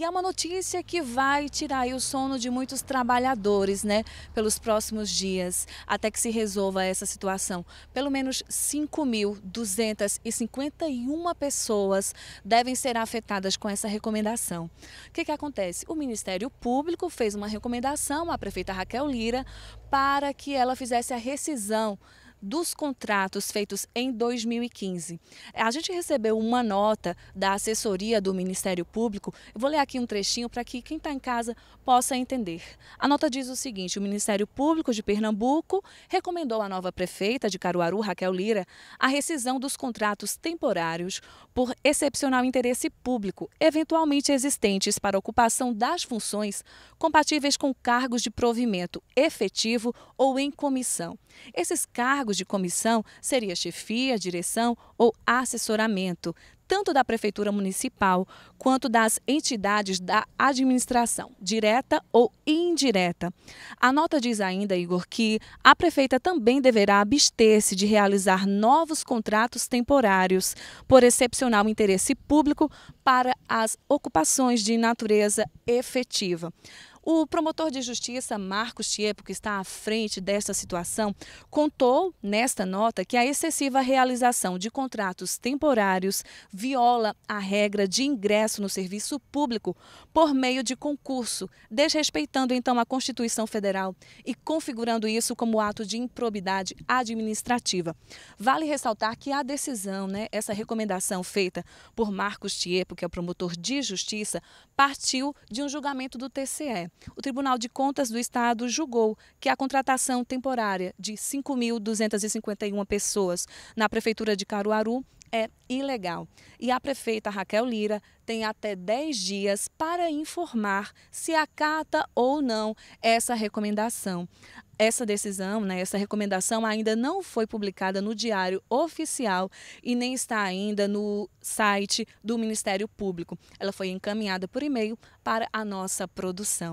E é uma notícia que vai tirar o sono de muitos trabalhadores, né, pelos próximos dias, até que se resolva essa situação. Pelo menos 5.251 pessoas devem ser afetadas com essa recomendação. O que, que acontece? O Ministério Público fez uma recomendação à prefeita Raquel Lira para que ela fizesse a rescisão dos contratos feitos em 2015. É, a gente recebeu uma nota da assessoria do Ministério Público. Eu vou ler aqui um trechinho para que quem está em casa possa entender. A nota diz o seguinte: o Ministério Público de Pernambuco recomendou à nova prefeita de Caruaru, Raquel Lira, a rescisão dos contratos temporários por excepcional interesse público, eventualmente existentes para ocupação das funções compatíveis com cargos de provimento efetivo ou em comissão. Esses cargos cargos de comissão seria chefia, direção ou assessoramento, tanto da Prefeitura Municipal quanto das entidades da administração, direta ou indireta. A nota diz ainda, Igor, que a prefeita também deverá abster-se de realizar novos contratos temporários por excepcional interesse público para as ocupações de natureza efetiva. O promotor de justiça Marcos Tiepo, que está à frente desta situação, contou nesta nota que a excessiva realização de contratos temporários viola a regra de ingresso no serviço público por meio de concurso, desrespeitando então a Constituição Federal e configurando isso como ato de improbidade administrativa. Vale ressaltar que a decisão, né, essa recomendação feita por Marcos Tiepo, que é o promotor de justiça, partiu de um julgamento do TCE o Tribunal de Contas do Estado julgou que a contratação temporária de 5.251 pessoas na Prefeitura de Caruaru é ilegal. E a prefeita Raquel Lira tem até 10 dias para informar se acata ou não essa recomendação. Essa decisão, né, essa recomendação ainda não foi publicada no Diário Oficial e nem está ainda no site do Ministério Público. Ela foi encaminhada por e-mail para a nossa produção.